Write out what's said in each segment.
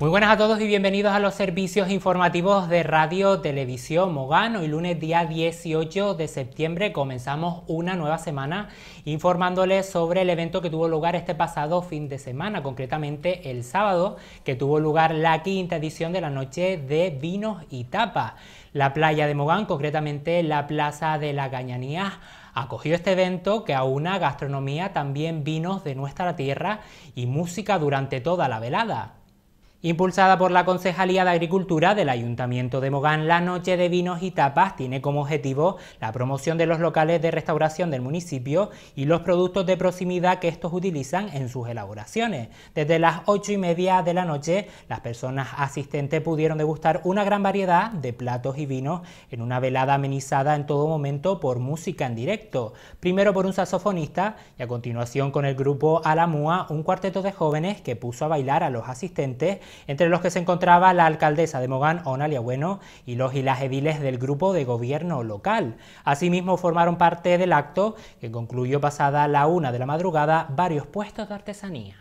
Muy buenas a todos y bienvenidos a los servicios informativos de Radio Televisión Mogán. Hoy lunes día 18 de septiembre comenzamos una nueva semana informándoles sobre el evento que tuvo lugar este pasado fin de semana, concretamente el sábado, que tuvo lugar la quinta edición de la noche de vinos y tapa. La playa de Mogán, concretamente la Plaza de la Cañanía, acogió este evento que aúna gastronomía, también vinos de nuestra tierra y música durante toda la velada. Impulsada por la Concejalía de Agricultura del Ayuntamiento de Mogán, la Noche de Vinos y Tapas tiene como objetivo la promoción de los locales de restauración del municipio y los productos de proximidad que estos utilizan en sus elaboraciones. Desde las ocho y media de la noche, las personas asistentes pudieron degustar una gran variedad de platos y vinos en una velada amenizada en todo momento por música en directo, primero por un saxofonista y a continuación con el grupo Alamua, un cuarteto de jóvenes que puso a bailar a los asistentes entre los que se encontraba la alcaldesa de Mogán, Onalia Bueno, y los y las ediles del grupo de gobierno local. Asimismo, formaron parte del acto, que concluyó pasada la una de la madrugada, varios puestos de artesanía.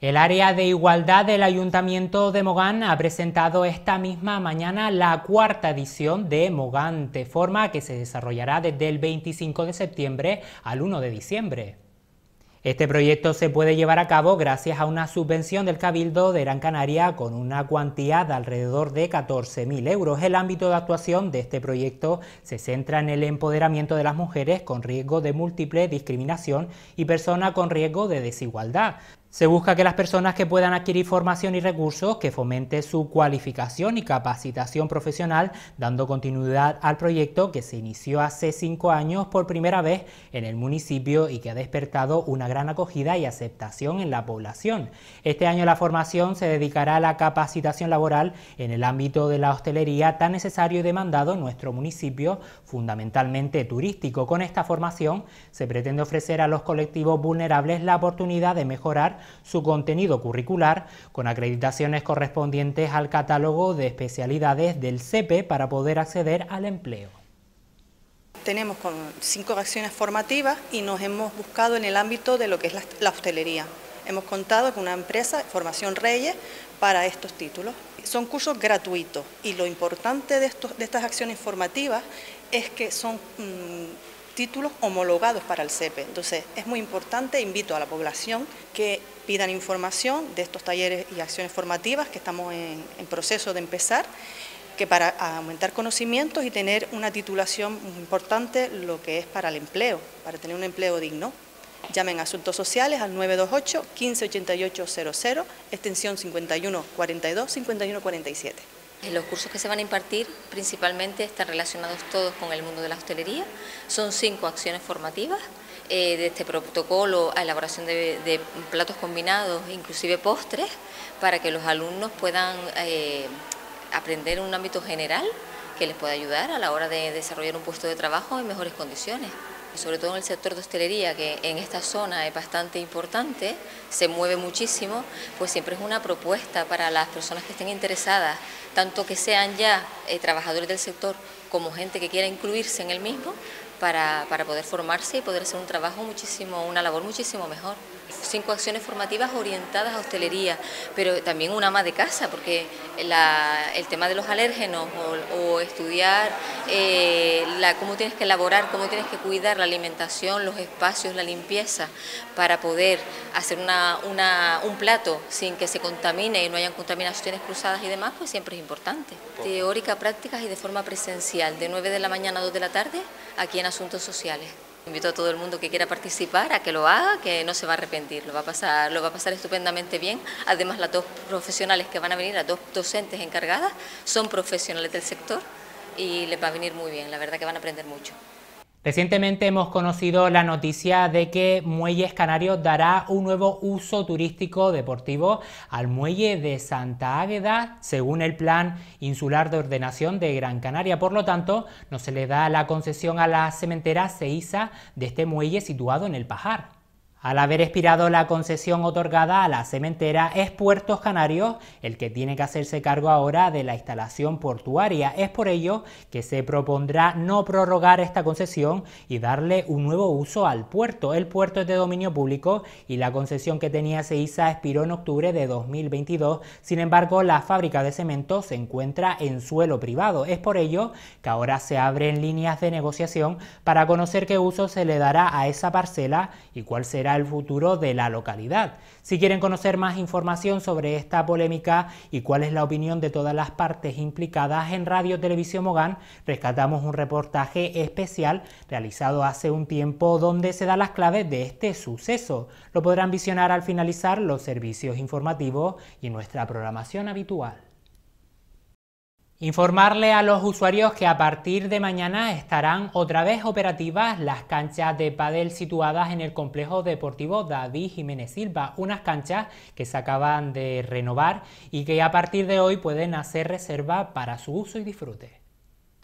El área de igualdad del Ayuntamiento de Mogán ha presentado esta misma mañana la cuarta edición de Mogán de Forma que se desarrollará desde el 25 de septiembre al 1 de diciembre. Este proyecto se puede llevar a cabo gracias a una subvención del Cabildo de Gran Canaria con una cuantía de alrededor de 14.000 euros. El ámbito de actuación de este proyecto se centra en el empoderamiento de las mujeres con riesgo de múltiple discriminación y personas con riesgo de desigualdad. Se busca que las personas que puedan adquirir formación y recursos que fomente su cualificación y capacitación profesional, dando continuidad al proyecto que se inició hace cinco años por primera vez en el municipio y que ha despertado una gran acogida y aceptación en la población. Este año la formación se dedicará a la capacitación laboral en el ámbito de la hostelería tan necesario y demandado en nuestro municipio, fundamentalmente turístico. Con esta formación se pretende ofrecer a los colectivos vulnerables la oportunidad de mejorar su contenido curricular con acreditaciones correspondientes al catálogo de especialidades del CEPE para poder acceder al empleo. Tenemos cinco acciones formativas y nos hemos buscado en el ámbito de lo que es la hostelería. Hemos contado con una empresa, Formación Reyes, para estos títulos. Son cursos gratuitos y lo importante de, de estas acciones formativas es que son mm, títulos homologados para el CEPE. Entonces, es muy importante, invito a la población que pidan información de estos talleres y acciones formativas que estamos en, proceso de empezar que para aumentar conocimientos y tener una titulación importante lo que es para el empleo, para tener un empleo digno. Llamen a Asuntos Sociales al 928 158800, extensión 5142 5147. Los cursos que se van a impartir principalmente están relacionados todos con el mundo de la hostelería. Son cinco acciones formativas, eh, desde este protocolo a elaboración de, platos combinados, inclusive postres, para que los alumnos puedan eh, aprender un ámbito general que les pueda ayudar a la hora de desarrollar un puesto de trabajo en mejores condiciones sobre todo en el sector de hostelería, que en esta zona es bastante importante, se mueve muchísimo, pues siempre es una propuesta para las personas que estén interesadas tanto que sean ya eh, trabajadores del sector como gente que quiera incluirse en el mismo para, para poder formarse y poder hacer un trabajo muchísimo, una labor muchísimo mejor. Cinco acciones formativas orientadas a hostelería, pero también una ama de casa, porque el tema de los alérgenos o, estudiar eh, la, cómo tienes que elaborar, cómo tienes que cuidar la alimentación, los espacios, la limpieza, para poder hacer una, un plato sin que se contamine y no hayan contaminaciones cruzadas y demás, pues siempre es importante. Teórica, prácticas y de forma presencial, de 9 de la mañana a 2 de la tarde, aquí en Asuntos Sociales. Invito a todo el mundo que quiera participar a que lo haga, que no se va a arrepentir, lo va a pasar, lo va a pasar estupendamente bien. Además, las dos profesionales que van a venir, las dos docentes encargadas, son profesionales del sector y les va a venir muy bien, la verdad que van a aprender mucho. Recientemente hemos conocido la noticia de que Muelles Canarios dará un nuevo uso turístico deportivo al muelle de Santa Águeda según el Plan Insular de Ordenación de Gran Canaria. Por lo tanto, no se le da la concesión a la cementera Ceiza de este muelle situado en el Pajar. Al haber expirado la concesión otorgada a la cementera, es Puertos Canarios el que tiene que hacerse cargo ahora de la instalación portuaria. Es por ello que se propondrá no prorrogar esta concesión y darle un nuevo uso al puerto. El puerto es de dominio público y la concesión que tenía Seiza expiró en octubre de 2022. Sin embargo, la fábrica de cemento se encuentra en suelo privado. Es por ello que ahora se abren líneas de negociación para conocer qué uso se le dará a esa parcela y cuál será el futuro de la localidad. Si quieren conocer más información sobre esta polémica y cuál es la opinión de todas las partes implicadas en Radio Televisión Mogán, rescatamos un reportaje especial realizado hace un tiempo donde se dan las claves de este suceso. Lo podrán visionar al finalizar los servicios informativos y nuestra programación habitual. Informarle a los usuarios que a partir de mañana estarán otra vez operativas las canchas de pádel situadas en el complejo deportivo David Jiménez Silva, unas canchas que se acaban de renovar y que a partir de hoy pueden hacer reserva para su uso y disfrute.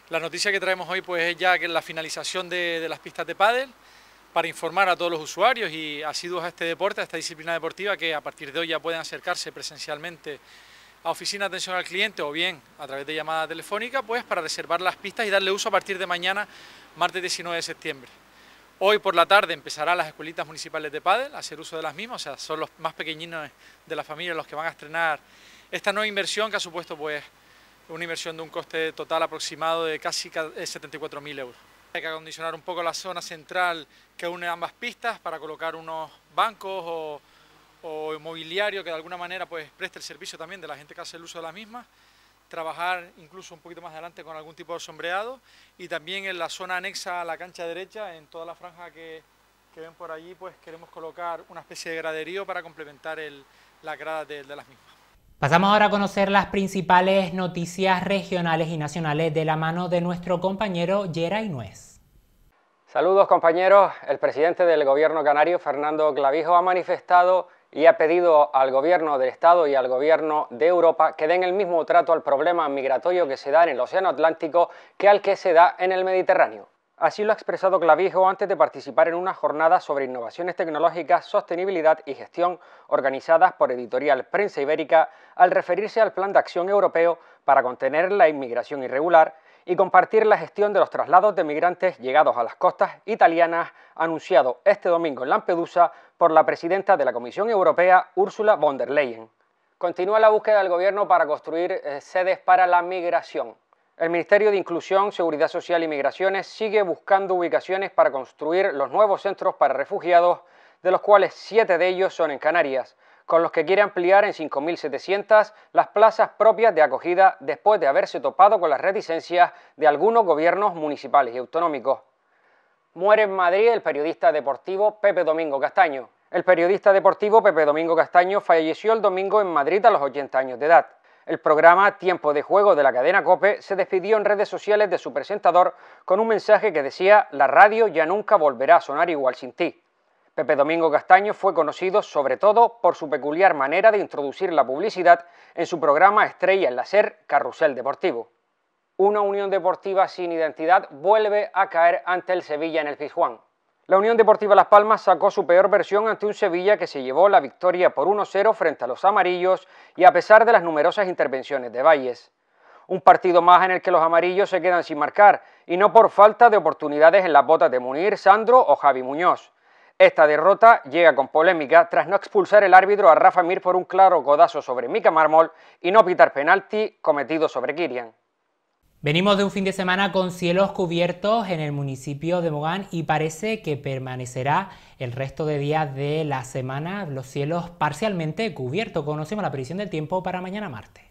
La noticia que traemos hoy pues es ya que la finalización de, las pistas de pádel para informar a todos los usuarios y asiduos a este deporte, a esta disciplina deportiva, que a partir de hoy ya pueden acercarse presencialmente a oficina de atención al cliente o bien a través de llamada telefónica, pues para reservar las pistas y darle uso a partir de mañana, martes 19 de septiembre. Hoy por la tarde empezarán las escuelitas municipales de pádel a hacer uso de las mismas, o sea, son los más pequeñinos de la familia los que van a estrenar esta nueva inversión que ha supuesto pues una inversión de un coste total aproximado de casi 74.000 eh, euros. Hay que acondicionar un poco la zona central que une ambas pistas para colocar unos bancos o o inmobiliario que de alguna manera pues preste el servicio también de la gente que hace el uso de las mismas, trabajar incluso un poquito más adelante con algún tipo de sombreado y también en la zona anexa a la cancha derecha, en toda la franja que, ven por allí, pues queremos colocar una especie de graderío para complementar el, la grada de, las mismas. Pasamos ahora a conocer las principales noticias regionales y nacionales de la mano de nuestro compañero y Nuez. Saludos compañeros. El presidente del gobierno canario, Fernando Clavijo, ha manifestado y ha pedido al gobierno del Estado y al gobierno de Europa que den el mismo trato al problema migratorio que se da en el Océano Atlántico que al que se da en el Mediterráneo. Así lo ha expresado Clavijo antes de participar en una jornada sobre innovaciones tecnológicas, sostenibilidad y gestión organizadas por Editorial Prensa Ibérica al referirse al Plan de Acción Europeo para contener la inmigración irregular y compartir la gestión de los traslados de migrantes llegados a las costas italianas, anunciado este domingo en Lampedusa por la presidenta de la Comisión Europea, Ursula von der Leyen. Continúa la búsqueda del Gobierno para construir eh, sedes para la migración. El Ministerio de Inclusión, Seguridad Social y Migraciones sigue buscando ubicaciones para construir los nuevos centros para refugiados, de los cuales siete de ellos son en Canarias con los que quiere ampliar en 5.700 las plazas propias de acogida después de haberse topado con las reticencias de algunos gobiernos municipales y autonómicos. Muere en Madrid el periodista deportivo Pepe Domingo Castaño. El periodista deportivo Pepe Domingo Castaño falleció el domingo en Madrid a los 80 años de edad. El programa Tiempo de Juego de la cadena Cope se despidió en redes sociales de su presentador con un mensaje que decía La radio ya nunca volverá a sonar igual sin ti. Pepe Domingo Castaño fue conocido sobre todo por su peculiar manera de introducir la publicidad en su programa estrella en la SER Carrusel Deportivo. Una Unión Deportiva sin identidad vuelve a caer ante el Sevilla en el Pizjuán. La Unión Deportiva Las Palmas sacó su peor versión ante un Sevilla que se llevó la victoria por 1-0 frente a los amarillos y a pesar de las numerosas intervenciones de Valles. Un partido más en el que los amarillos se quedan sin marcar y no por falta de oportunidades en las botas de Munir, Sandro o Javi Muñoz. Esta derrota llega con polémica tras no expulsar el árbitro a Rafa Mir por un claro codazo sobre Mika Mármol y no pitar penalti cometido sobre Kirian. Venimos de un fin de semana con cielos cubiertos en el municipio de Mogán y parece que permanecerá el resto de días de la semana los cielos parcialmente cubiertos. Conocemos la previsión del tiempo para mañana martes.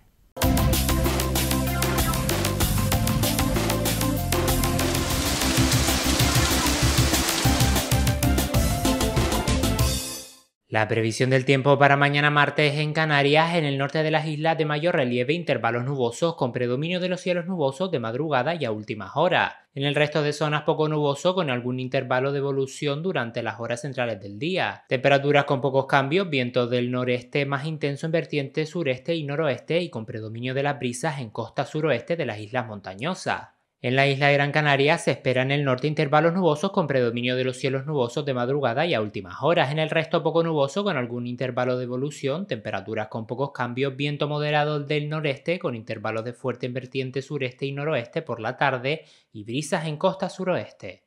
La previsión del tiempo para mañana martes en Canarias, en el norte de las islas de mayor relieve, intervalos nubosos con predominio de los cielos nubosos de madrugada y a últimas horas. En el resto de zonas poco nuboso con algún intervalo de evolución durante las horas centrales del día. Temperaturas con pocos cambios, viento del noreste más intenso en vertiente sureste y noroeste y con predominio de las brisas en costa suroeste de las islas montañosas. En la isla de Gran Canaria se espera en el norte intervalos nubosos con predominio de los cielos nubosos de madrugada y a últimas horas. En el resto poco nuboso con algún intervalo de evolución, temperaturas con pocos cambios, viento moderado del noreste con intervalos de fuerte en vertiente sureste y noroeste por la tarde y brisas en costa suroeste.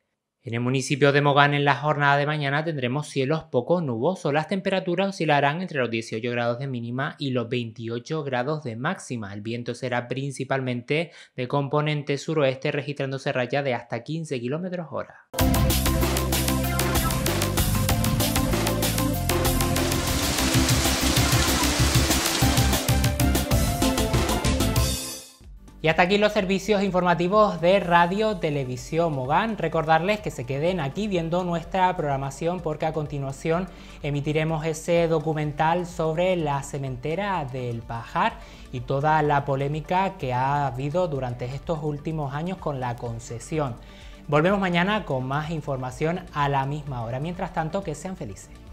En el municipio de Mogán en la jornada de mañana tendremos cielos poco nubosos. Las temperaturas oscilarán entre los 18 grados de mínima y los 28 grados de máxima. El viento será principalmente de componente suroeste registrándose rayas de hasta 15 kilómetros hora. Y hasta aquí los servicios informativos de Radio Televisión Mogán. Recordarles que se queden aquí viendo nuestra programación porque a continuación emitiremos ese documental sobre la cementera del Pajar y toda la polémica que ha habido durante estos últimos años con la concesión. Volvemos mañana con más información a la misma hora. Mientras tanto, que sean felices.